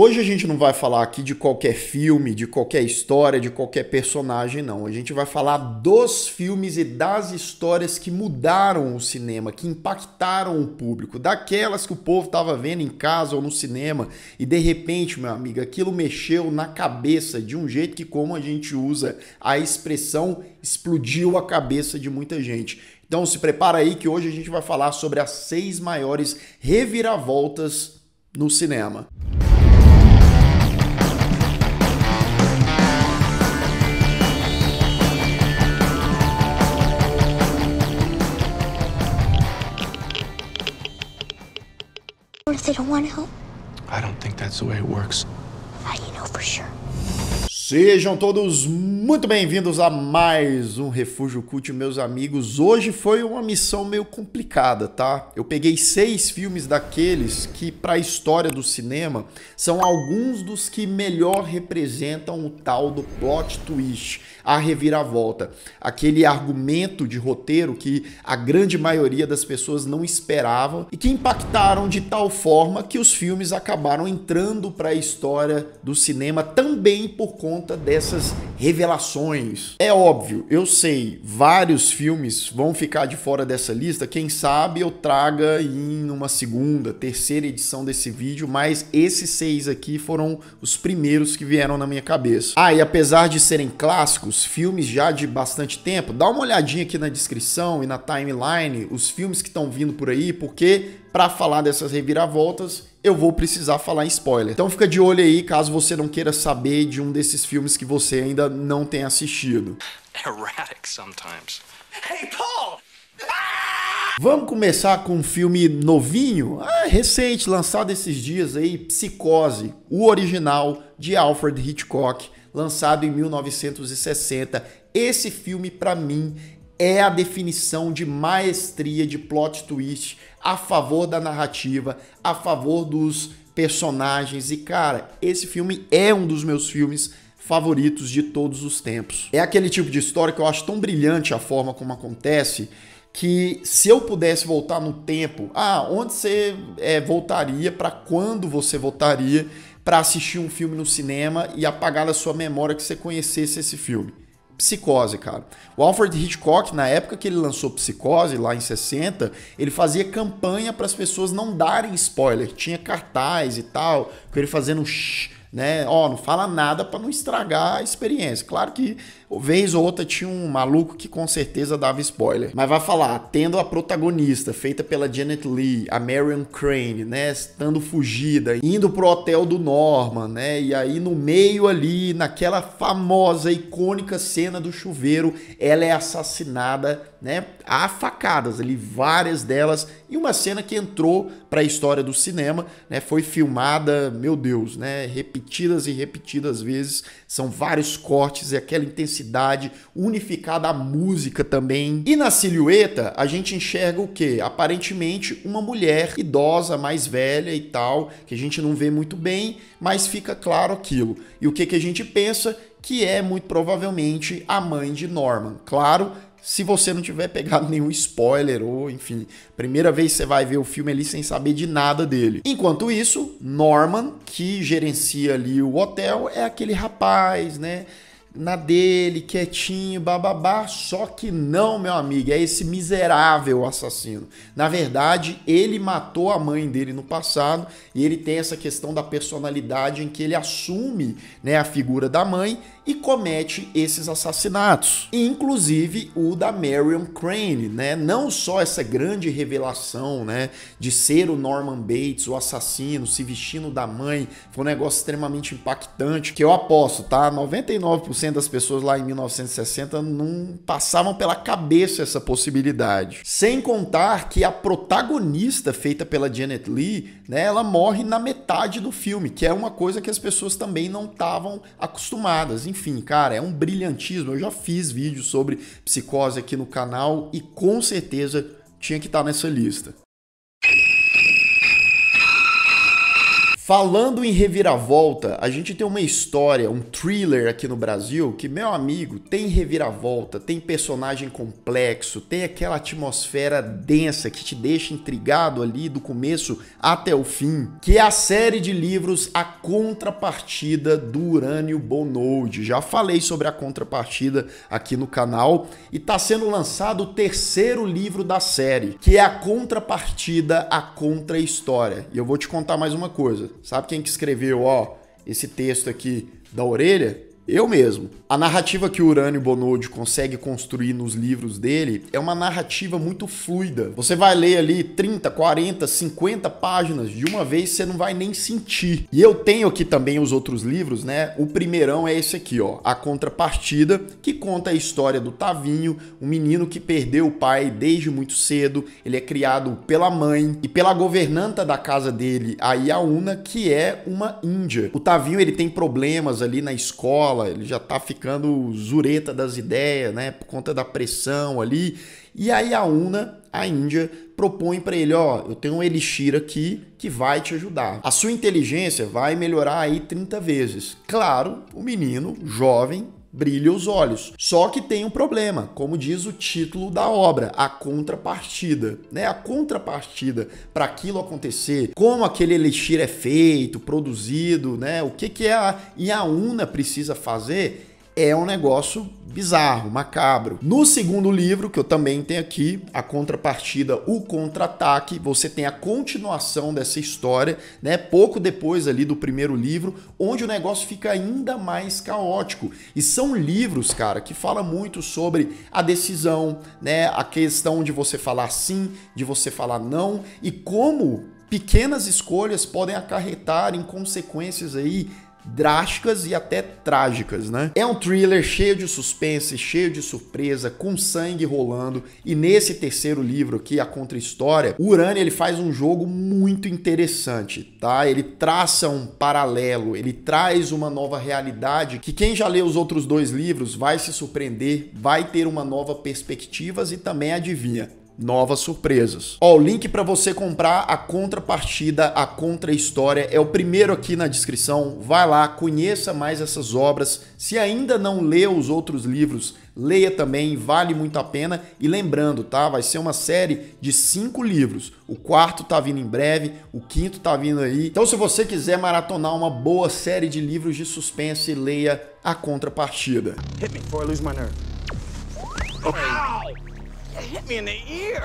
Hoje a gente não vai falar aqui de qualquer filme, de qualquer história, de qualquer personagem, não. A gente vai falar dos filmes e das histórias que mudaram o cinema, que impactaram o público, daquelas que o povo estava vendo em casa ou no cinema e de repente, meu amigo, aquilo mexeu na cabeça de um jeito que, como a gente usa a expressão, explodiu a cabeça de muita gente. Então se prepara aí que hoje a gente vai falar sobre as seis maiores reviravoltas no cinema. They don't want to help? I don't think that's the way it works. How do you know for sure? Sejam todos muito bem-vindos a mais um Refúgio Cult, meus amigos. Hoje foi uma missão meio complicada, tá? Eu peguei seis filmes daqueles que, para a história do cinema, são alguns dos que melhor representam o tal do plot twist, a reviravolta, aquele argumento de roteiro que a grande maioria das pessoas não esperava e que impactaram de tal forma que os filmes acabaram entrando para a história do cinema também por conta conta dessas revelações. É óbvio, eu sei, vários filmes vão ficar de fora dessa lista. Quem sabe eu traga em uma segunda, terceira edição desse vídeo, mas esses seis aqui foram os primeiros que vieram na minha cabeça. Ah, e apesar de serem clássicos, filmes já de bastante tempo, dá uma olhadinha aqui na descrição e na timeline os filmes que estão vindo por aí, porque para falar dessas reviravoltas, eu vou precisar falar em spoiler. Então fica de olho aí caso você não queira saber de um desses filmes que você ainda não tem assistido. Erratic sometimes. Hey Paul! Ah! Vamos começar com um filme novinho, ah, recente, lançado esses dias aí, Psicose, o original de Alfred Hitchcock, lançado em 1960. Esse filme para mim é a definição de maestria de plot twist a favor da narrativa, a favor dos personagens. E cara, esse filme é um dos meus filmes favoritos de todos os tempos. É aquele tipo de história que eu acho tão brilhante a forma como acontece que se eu pudesse voltar no tempo, ah, onde você é, voltaria, para quando você voltaria para assistir um filme no cinema e apagar da sua memória que você conhecesse esse filme. Psicose, cara. O Alfred Hitchcock, na época que ele lançou Psicose, lá em 60, ele fazia campanha para as pessoas não darem spoiler. Tinha cartaz e tal, com ele fazendo shh, né? Ó, oh, não fala nada para não estragar a experiência. Claro que Vez ou outra tinha um maluco que com certeza dava spoiler. Mas vai falar, tendo a protagonista, feita pela Janet Lee, a Marion Crane, né? Estando fugida, indo pro hotel do Norman, né? E aí no meio ali, naquela famosa, icônica cena do chuveiro, ela é assassinada, né? A facadas ali, várias delas. E uma cena que entrou pra história do cinema, né? Foi filmada, meu Deus, né? Repetidas e repetidas vezes. São vários cortes e aquela intensidade publicidade, unificada a música também. E na silhueta, a gente enxerga o que? Aparentemente, uma mulher idosa, mais velha e tal, que a gente não vê muito bem, mas fica claro aquilo. E o que, que a gente pensa? Que é muito provavelmente a mãe de Norman. Claro, se você não tiver pegado nenhum spoiler ou, enfim, primeira vez você vai ver o filme ali sem saber de nada dele. Enquanto isso, Norman, que gerencia ali o hotel, é aquele rapaz, né? na dele, quietinho, bababá. Só que não, meu amigo, é esse miserável assassino. Na verdade, ele matou a mãe dele no passado e ele tem essa questão da personalidade em que ele assume né, a figura da mãe e comete esses assassinatos, inclusive o da Marion Crane, né? Não só essa grande revelação, né, de ser o Norman Bates, o assassino, se vestindo da mãe, foi um negócio extremamente impactante, que eu aposto, tá? 99% das pessoas lá em 1960 não passavam pela cabeça essa possibilidade. Sem contar que a protagonista feita pela Janet Lee, né, ela morre na metade do filme, que é uma coisa que as pessoas também não estavam acostumadas. Enfim, enfim, cara, é um brilhantismo. Eu já fiz vídeo sobre psicose aqui no canal e com certeza tinha que estar tá nessa lista. Falando em reviravolta, a gente tem uma história, um thriller aqui no Brasil que, meu amigo, tem reviravolta, tem personagem complexo, tem aquela atmosfera densa que te deixa intrigado ali do começo até o fim, que é a série de livros A Contrapartida do Urânio Bonold. Já falei sobre a contrapartida aqui no canal e está sendo lançado o terceiro livro da série, que é a contrapartida, a contra-história. E eu vou te contar mais uma coisa. Sabe quem que escreveu, ó, esse texto aqui da orelha? Eu mesmo. A narrativa que o Urânio Bonodio consegue construir nos livros dele é uma narrativa muito fluida. Você vai ler ali 30, 40, 50 páginas de uma vez, você não vai nem sentir. E eu tenho aqui também os outros livros, né? O primeirão é esse aqui, ó, A Contrapartida, que conta a história do Tavinho, um menino que perdeu o pai desde muito cedo. Ele é criado pela mãe e pela governanta da casa dele, a Iaúna, que é uma índia. O Tavinho, ele tem problemas ali na escola, ele já tá ficando zureta das ideias, né, por conta da pressão ali. E aí a Una, a Índia, propõe para ele, ó, eu tenho um elixir aqui que vai te ajudar. A sua inteligência vai melhorar aí 30 vezes. Claro, o menino jovem brilha os olhos. Só que tem um problema, como diz o título da obra, a contrapartida, né? A contrapartida para aquilo acontecer, como aquele elixir é feito, produzido, né? O que que a Iaúna precisa fazer é um negócio bizarro, macabro. No segundo livro, que eu também tenho aqui, a contrapartida, o contra-ataque, você tem a continuação dessa história, né? Pouco depois ali do primeiro livro, onde o negócio fica ainda mais caótico. E são livros, cara, que falam muito sobre a decisão, né? A questão de você falar sim, de você falar não e como pequenas escolhas podem acarretar em consequências aí drásticas e até trágicas, né? É um thriller cheio de suspense, cheio de surpresa, com sangue rolando, e nesse terceiro livro aqui, a contra-história, o Urani ele faz um jogo muito interessante, tá? Ele traça um paralelo, ele traz uma nova realidade que quem já leu os outros dois livros vai se surpreender, vai ter uma nova perspectiva e também adivinha novas surpresas. Ó, o link para você comprar a contrapartida, a contra-história é o primeiro aqui na descrição. Vai lá, conheça mais essas obras. Se ainda não leu os outros livros, leia também, vale muito a pena. E lembrando, tá? Vai ser uma série de cinco livros. O quarto tá vindo em breve, o quinto tá vindo aí. Então, se você quiser maratonar uma boa série de livros de suspense, leia a contrapartida. Hit me before I lose my nerve. Okay.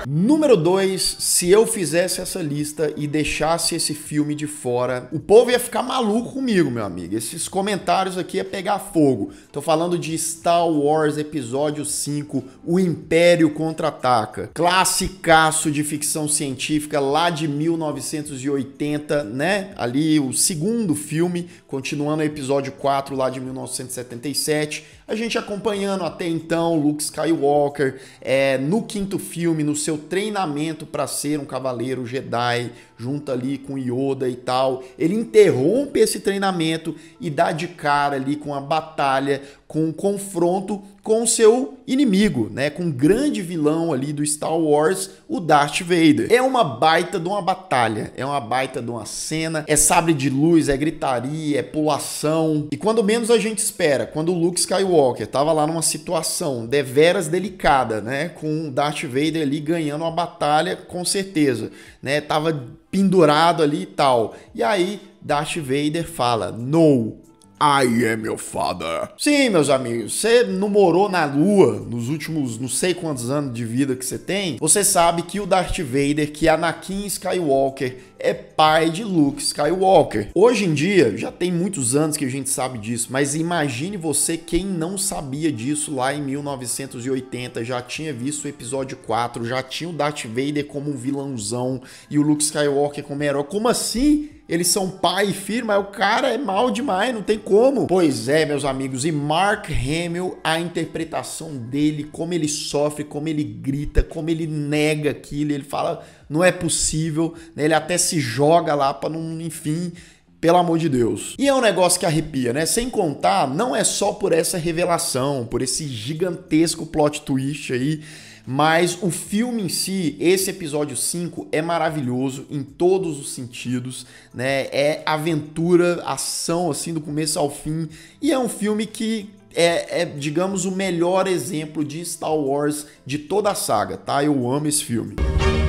Número 2, se eu fizesse essa lista e deixasse esse filme de fora, o povo ia ficar maluco comigo, meu amigo. Esses comentários aqui ia é pegar fogo. Tô falando de Star Wars Episódio 5, O Império Contra-Ataca. Classicaço de ficção científica lá de 1980, né? Ali o segundo filme, continuando o episódio 4 lá de 1977. A gente acompanhando até então Luke Skywalker, é, no quinto filme, no seu treinamento para ser um cavaleiro Jedi, junto ali com Yoda e tal, ele interrompe esse treinamento e dá de cara ali com a batalha com um confronto com o seu inimigo, né? Com um grande vilão ali do Star Wars, o Darth Vader. É uma baita de uma batalha, é uma baita de uma cena, é sabre de luz, é gritaria, é pulação. E quando menos a gente espera, quando o Luke Skywalker tava lá numa situação deveras delicada, né? Com o Darth Vader ali ganhando uma batalha, com certeza, né? Tava pendurado ali e tal. E aí Darth Vader fala: "No, I am your father. Sim, meus amigos, você não morou na lua nos últimos não sei quantos anos de vida que você tem, você sabe que o Darth Vader, que Anakin Skywalker é pai de Luke Skywalker. Hoje em dia, já tem muitos anos que a gente sabe disso, mas imagine você quem não sabia disso lá em 1980, já tinha visto o episódio 4, já tinha o Darth Vader como um vilãozão e o Luke Skywalker como herói. Como assim? Eles são pai e filho, mas o cara é mal demais, não tem como. Pois é, meus amigos, e Mark Hamill, a interpretação dele, como ele sofre, como ele grita, como ele nega aquilo, ele fala não é possível. Né? Ele até se joga lá para não, enfim, pelo amor de Deus. E é um negócio que arrepia, né? Sem contar, não é só por essa revelação, por esse gigantesco plot twist aí, mas o filme em si, esse episódio 5 é maravilhoso em todos os sentidos, né? É aventura, ação assim do começo ao fim, e é um filme que é, é, digamos, o melhor exemplo de Star Wars de toda a saga, tá? Eu amo esse filme. Música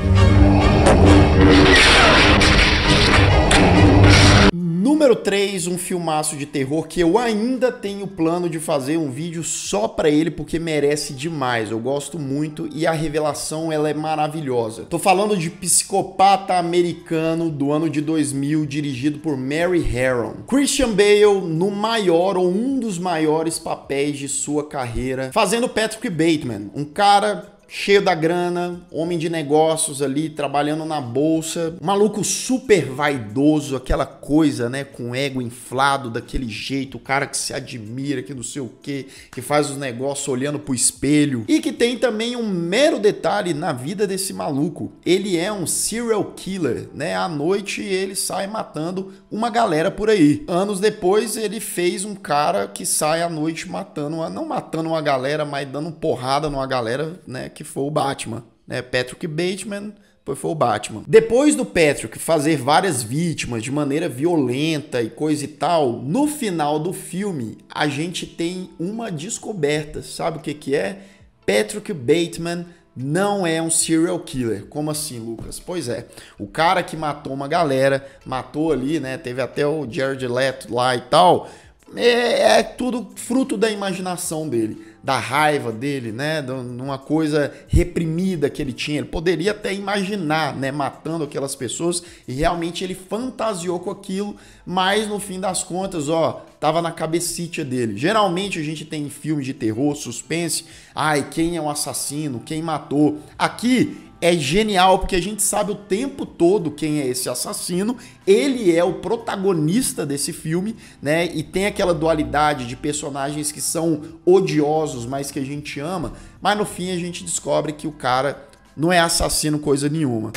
Número 3, um filmaço de terror que eu ainda tenho plano de fazer um vídeo só para ele porque merece demais. Eu gosto muito e a revelação ela é maravilhosa. Tô falando de Psicopata Americano do ano de 2000, dirigido por Mary Harron. Christian Bale no maior ou um dos maiores papéis de sua carreira, fazendo Patrick Bateman, um cara cheio da grana, homem de negócios ali, trabalhando na bolsa, maluco super vaidoso, aquela coisa, né, com ego inflado daquele jeito, o cara que se admira, que não sei o quê, que faz os negócios olhando pro espelho. E que tem também um mero detalhe na vida desse maluco. Ele é um serial killer, né? À noite ele sai matando uma galera por aí. Anos depois, ele fez um cara que sai à noite matando, uma, não matando uma galera, mas dando porrada numa galera, né? Que foi o Batman, né? Patrick Bateman. foi o Batman. Depois do Patrick fazer várias vítimas de maneira violenta e coisa e tal, no final do filme a gente tem uma descoberta. Sabe o que, que é? Patrick Bateman não é um serial killer. Como assim, Lucas? Pois é, o cara que matou uma galera, matou ali, né? Teve até o Jared Leto lá e tal. É, é tudo fruto da imaginação dele, da raiva dele, né? De uma coisa reprimida que ele tinha. Ele poderia até imaginar, né? Matando aquelas pessoas e realmente ele fantasiou com aquilo mas no fim das contas, ó, tava na cabecita dele. Geralmente a gente tem filmes de terror, suspense, ai, quem é o assassino, quem matou. Aqui é genial porque a gente sabe o tempo todo quem é esse assassino, ele é o protagonista desse filme, né? E tem aquela dualidade de personagens que são odiosos, mas que a gente ama, mas no fim a gente descobre que o cara não é assassino coisa nenhuma.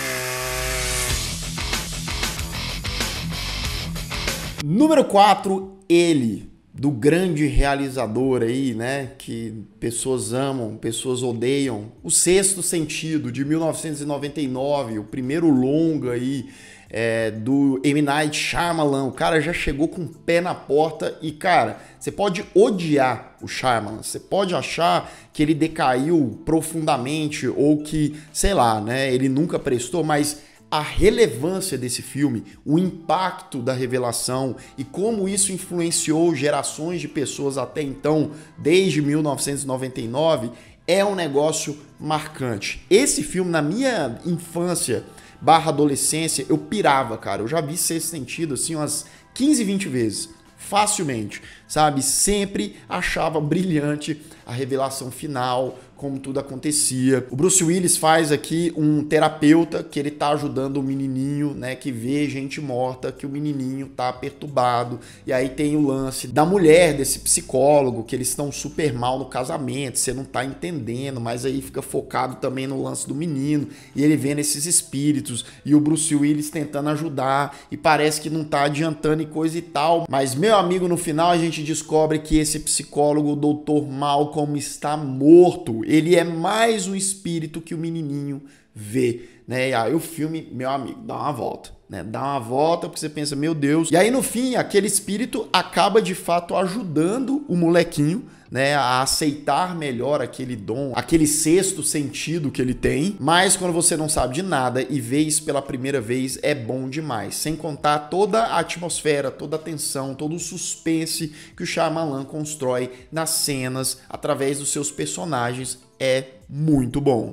Número 4, ele, do grande realizador aí, né? Que pessoas amam, pessoas odeiam. O Sexto Sentido, de 1999, o primeiro longa aí é, do M. Night Shyamalan. O cara já chegou com o pé na porta e, cara, você pode odiar o Shyamalan, você pode achar que ele decaiu profundamente ou que, sei lá, né? Ele nunca prestou, mas a relevância desse filme, o impacto da revelação e como isso influenciou gerações de pessoas até então, desde 1999, é um negócio marcante. Esse filme, na minha infância barra adolescência, eu pirava, cara. Eu já vi ser Sentido, assim, umas 15, 20 vezes. Facilmente, sabe? Sempre achava brilhante a revelação final, como tudo acontecia. O Bruce Willis faz aqui um terapeuta que ele tá ajudando o menininho, né, que vê gente morta, que o menininho tá perturbado. E aí tem o lance da mulher desse psicólogo que eles estão super mal no casamento, você não tá entendendo, mas aí fica focado também no lance do menino e ele vendo esses espíritos e o Bruce Willis tentando ajudar e parece que não tá adiantando e coisa e tal. Mas meu amigo, no final a gente descobre que esse psicólogo, o Dr. Malcolm está morto. Ele é mais um espírito que o menininho vê, né? E aí o filme, meu amigo, dá uma volta, né? Dá uma volta porque você pensa, meu Deus. E aí no fim, aquele espírito acaba de fato ajudando o molequinho né, a aceitar melhor aquele dom, aquele sexto sentido que ele tem. Mas quando você não sabe de nada e vê isso pela primeira vez, é bom demais. Sem contar toda a atmosfera, toda a tensão, todo o suspense que o Shyamalan constrói nas cenas, através dos seus personagens, é muito bom.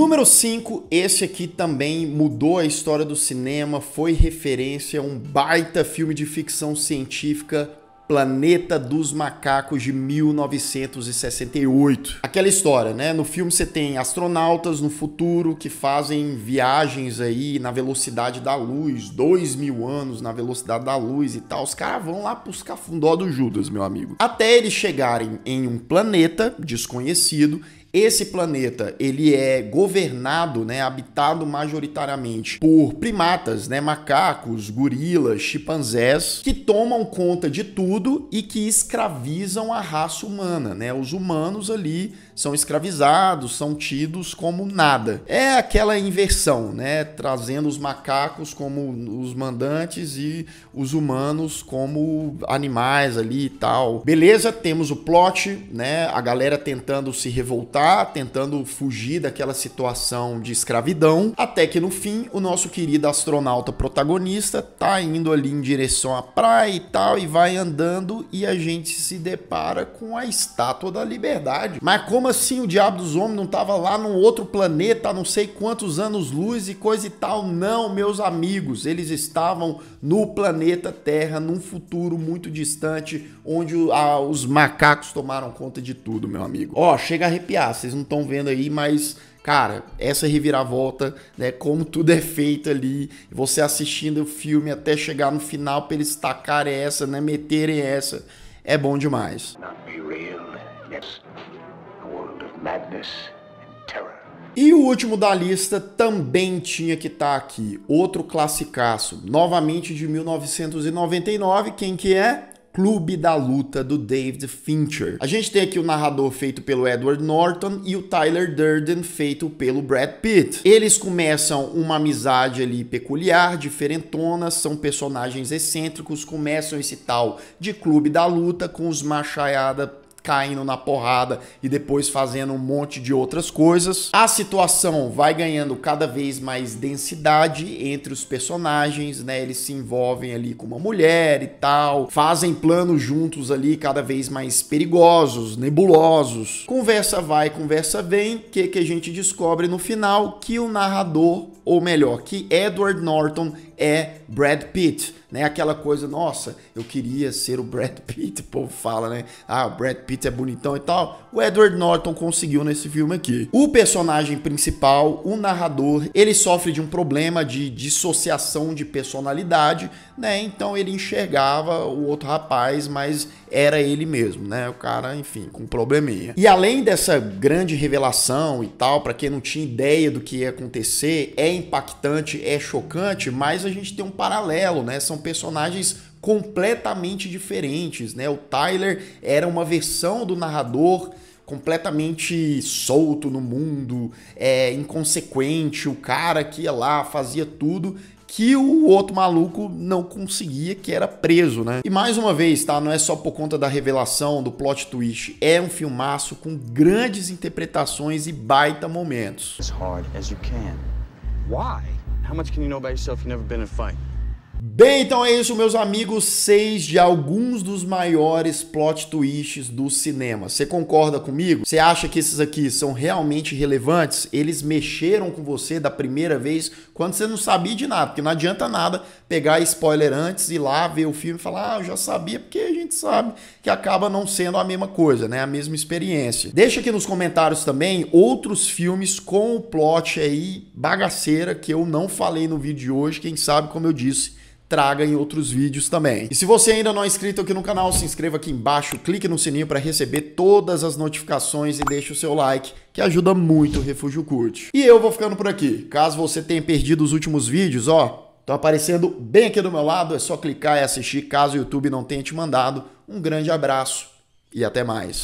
Número 5, esse aqui também mudou a história do cinema, foi referência a um baita filme de ficção científica Planeta dos Macacos de 1968. Aquela história, né? No filme você tem astronautas no futuro que fazem viagens aí na velocidade da luz, dois mil anos na velocidade da luz e tal. Os caras vão lá buscar fundó do Judas, meu amigo. Até eles chegarem em um planeta desconhecido esse planeta, ele é governado, né, habitado majoritariamente por primatas, né, macacos, gorilas, chimpanzés, que tomam conta de tudo e que escravizam a raça humana, né? Os humanos ali são escravizados, são tidos como nada. É aquela inversão, né? Trazendo os macacos como os mandantes e os humanos como animais ali e tal. Beleza, temos o plot, né? A galera tentando se revoltar, tentando fugir daquela situação de escravidão, até que no fim o nosso querido astronauta protagonista tá indo ali em direção à praia e tal e vai andando e a gente se depara com a estátua da liberdade. Mas como assim o diabo dos homens não estava lá num outro planeta, não sei quantos anos luz e coisa e tal? Não, meus amigos, eles estavam no planeta Terra, num futuro muito distante, onde os macacos tomaram conta de tudo, meu amigo. Ó, chega a arrepiar, vocês não estão vendo aí, mas Cara, essa reviravolta, né? Como tudo é feito ali, você assistindo o filme até chegar no final para eles tacarem essa, né? Meterem essa, é bom demais. Not be real. Yes madness and terror. E o último da lista também tinha que estar tá aqui, outro classicaço, novamente de 1999, quem que é? Clube da Luta do David Fincher. A gente tem aqui o narrador feito pelo Edward Norton e o Tyler Durden feito pelo Brad Pitt. Eles começam uma amizade ali peculiar, diferentona, são personagens excêntricos, começam esse tal de Clube da Luta com os machaiada caindo na porrada e depois fazendo um monte de outras coisas. A situação vai ganhando cada vez mais densidade entre os personagens, né? Eles se envolvem ali com uma mulher e tal, fazem planos juntos ali cada vez mais perigosos, nebulosos. Conversa vai, conversa vem, que que a gente descobre no final que o narrador, ou melhor, que Edward Norton é Brad Pitt, né? Aquela coisa, nossa, eu queria ser o Brad Pitt, o povo fala, né? Ah, o Brad Pitt é bonitão e tal. O Edward Norton conseguiu nesse filme aqui. O personagem principal, o narrador, ele sofre de um problema de dissociação de personalidade, né? Então ele enxergava o outro rapaz, mas era ele mesmo, né? O cara, enfim, com um probleminha. E além dessa grande revelação e tal, para quem não tinha ideia do que ia acontecer, é impactante, é chocante, mas a a gente tem um paralelo, né? São personagens completamente diferentes, né? O Tyler era uma versão do narrador completamente solto no mundo, é inconsequente, o cara que ia lá, fazia tudo, que o outro maluco não conseguia, que era preso, né? E mais uma vez, tá? Não é só por conta da revelação, do plot twist. É um filmaço com grandes interpretações e baita momentos. As hard as you can. Why? How much can you know about yourself if you've never been in a fight? Bem, então é isso, meus amigos. Seis de alguns dos maiores plot twists do cinema. Você concorda comigo? Você acha que esses aqui são realmente relevantes? Eles mexeram com você da primeira vez quando você não sabia de nada, porque não adianta nada pegar spoiler antes, ir lá ver o filme e falar, ah, eu já sabia, porque a gente sabe que acaba não sendo a mesma coisa, né? A mesma experiência. Deixa aqui nos comentários também outros filmes com o plot aí bagaceira que eu não falei no vídeo de hoje, quem sabe, como eu disse traga em outros vídeos também. E se você ainda não é inscrito aqui no canal, se inscreva aqui embaixo, clique no sininho para receber todas as notificações e deixe o seu like, que ajuda muito o Refúgio Curte. E eu vou ficando por aqui. Caso você tenha perdido os últimos vídeos, ó, estão aparecendo bem aqui do meu lado, é só clicar e assistir caso o YouTube não tenha te mandado. Um grande abraço e até mais.